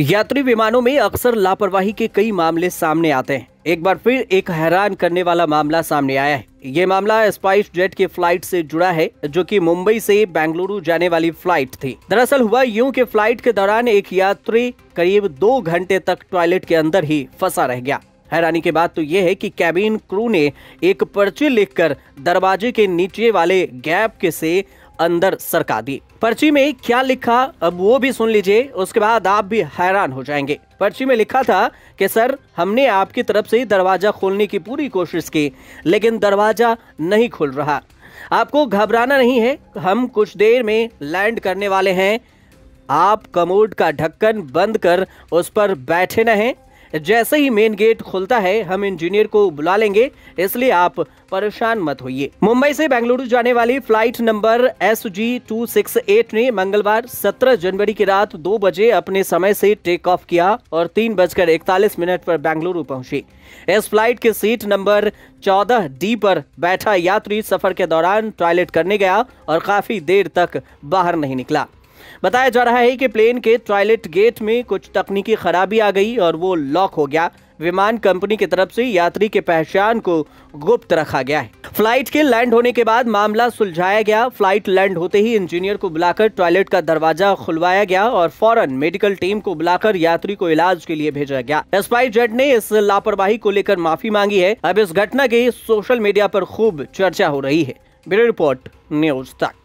यात्री विमानों में अक्सर लापरवाही के कई मामले सामने आते हैं एक बार फिर एक हैरान करने वाला मामला सामने आया है ये मामला स्पाइस जेट की फ्लाइट से जुड़ा है जो कि मुंबई से बेंगलुरु जाने वाली फ्लाइट थी दरअसल हुआ यूं कि फ्लाइट के दौरान एक यात्री करीब दो घंटे तक टॉयलेट के अंदर ही फंसा रह गया हैरानी की बात तो ये है कि कैबिन क्रू ने एक पर्ची लिखकर दरवाजे के नीचे वाले गैप के से अंदर सरका दी पर्ची में क्या लिखा अब वो भी सुन लीजिए उसके बाद आप भी हैरान हो जाएंगे पर्ची में लिखा था कि सर हमने आपकी तरफ से दरवाजा खोलने की पूरी कोशिश की लेकिन दरवाजा नहीं खुल रहा आपको घबराना नहीं है हम कुछ देर में लैंड करने वाले हैं आप कमोड का ढक्कन बंद कर उस पर बैठे रहें जैसे ही मेन गेट खुलता है हम इंजीनियर को बुला लेंगे इसलिए आप परेशान मत होइए मुंबई से बेंगलुरु जाने वाली flight number S G two six eight ने मंगलवार सत्रह जनवरी की रात दो बजे अपने समय से टेक ऑफ किया और तीन बजकर इकतालीस मिनट पर बेंगलुरु पहुंची इस फ्लाइट के सीट नंबर चौदह डी पर बैठा यात्री सफर के दौरान टॉयलेट करने गया और काफी देर तक बाहर नहीं निकला बताया जा रहा है कि प्लेन के टॉयलेट गेट में कुछ तकनीकी खराबी आ गई और वो लॉक हो गया विमान कंपनी की तरफ से यात्री के पहचान को गुप्त रखा गया है फ्लाइट के लैंड होने के बाद मामला सुलझाया गया फ्लाइट लैंड होते ही इंजीनियर को बुलाकर टॉयलेट का दरवाजा खुलवाया गया और फौरन मेडिकल टीम को बुलाकर यात्री को इलाज के लिए भेजा गया स्पाई जेट ने इस लापरवाही को लेकर माफी मांगी है अब इस घटना की सोशल मीडिया पर खूब चर्चा हो रही है ब्यूरो रिपोर्ट न्यूज तक